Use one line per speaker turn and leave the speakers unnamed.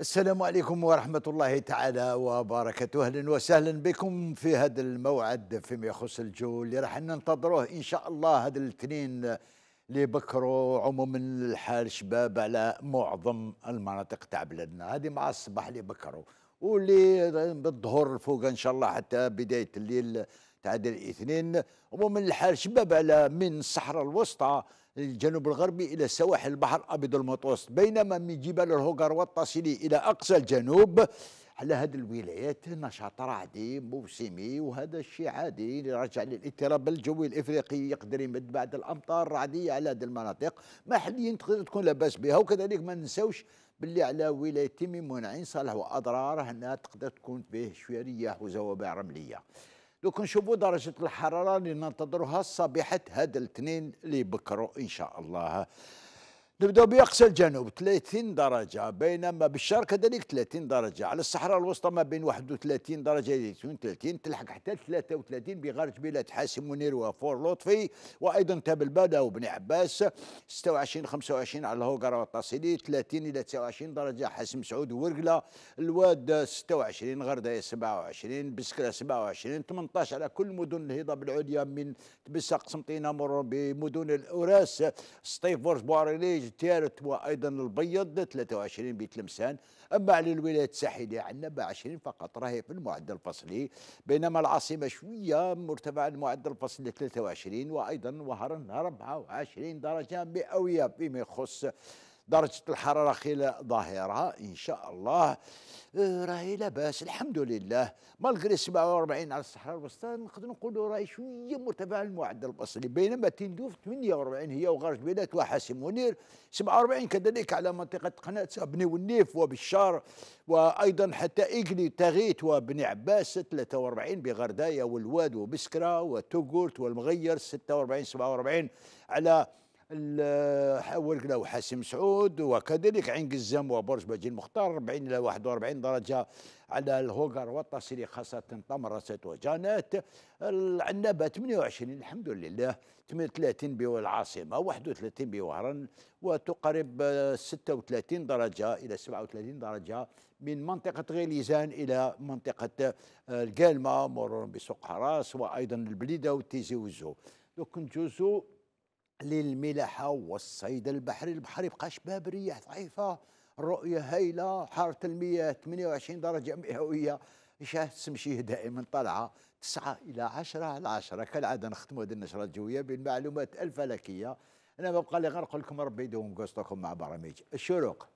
السلام عليكم ورحمة الله تعالى وبركاته أهلا وسهلا بكم في هذا الموعد فيما يخص الجو اللي راح ننتظروه إن شاء الله هذا الاثنين اللي بكروا عموما الحال شباب على معظم المناطق تاع بلادنا هذه مع الصباح اللي بكروا واللي بالظهر الفوق إن شاء الله حتى بداية الليل تعادل اثنين ومن الحال شباب على من الصحراء الوسطى الجنوب الغربي الى سواحل البحر الابيض المتوسط بينما من جبال الهوغر والتصل الى اقصى الجنوب على هذه الولايات نشاط رعدي موسمي وهذا الشيء عادي يرجع للاضطراب الجوي الافريقي يقدر يمد بعد الامطار الرعديه على هذه المناطق محليا تقدر تكون لاباس بها وكذلك ما ننساوش باللي على ولايه تيمي منعين صالح واضرار هنا تقدر تكون فيه شويه رياح وزوابع رمليه دوك نشوفوا درجة الحرارة اللي ننتظروها صبيحة هذا الاثنين اللي بكرو إن شاء الله نبدأ بأقصى الجنوب 30 درجة بينما بالشرق كذلك 30 درجة على الصحراء الوسطى ما بين 31 درجة إلى 32 تلحق حتى 33 بغرج بلاد حاسم منير وفور لطفي وأيضا تاب البدا وبن عباس 26 25 على الهوكرة والتصيلي 30 إلى 29 درجة حاسم سعود ورقلة الواد 26 غرداية 27 بسكرة 27 18 على كل مدن الهضاب العليا من تبسق قسنطينة مرور بمدن الأوراس سطيف بورس بواريليج التيارت وايضا البيض 23 بتلمسان اما على الولايات الساحليه عندنا 20 فقط راهي في المعدل الفصلي بينما العاصمه شويه مرتفع المعدل الفصلي 23 وايضا وهران 24 درجه مئويه فيما يخص درجة الحرارة خلال ظاهرة إن شاء الله أه، راهي لاباس الحمد لله مالغري 47 على الصحراء الوسطى نقدر نقولوا راهي شوية مرتفعة المعدل الأصلي بينما تندوف 48 هي وغارج بلاد وحاسم منير 47 كذلك على منطقة قناة بني والنيف وبشار وأيضا حتى إيكلي تغيت وبني عباس 43 بغرداية والواد وبسكرة وتوغورت والمغير 46 47 على ورقله وحاسي سعود وكذلك عين قزام وبرج باجي المختار 40 الى 41 درجه على الهوغر والتصري خاصه طمرست وجانات العنابه 28 الحمد لله 38 بو العاصمه 31 بوهران وتقرب 36 درجه الى 37 درجه من منطقة غيليزان إلى منطقة آه، القالمة مرورا بسوق حراس وأيضا البليدة وتيزي وزو دوك نجوزو للملاحة والصيد البحري البحر يبقى شباب رياح ضعيفة الرؤية هايلة حارة المياه 28 درجة مئوية شاهد سمشيه دائما طالعة 9 إلى 10 على 10 كالعادة نختموا هذه النشرة الجوية بالمعلومات الفلكية أنا ما بقى لي غير نقول لكم ربي يدوم قصتكم مع برامج الشروق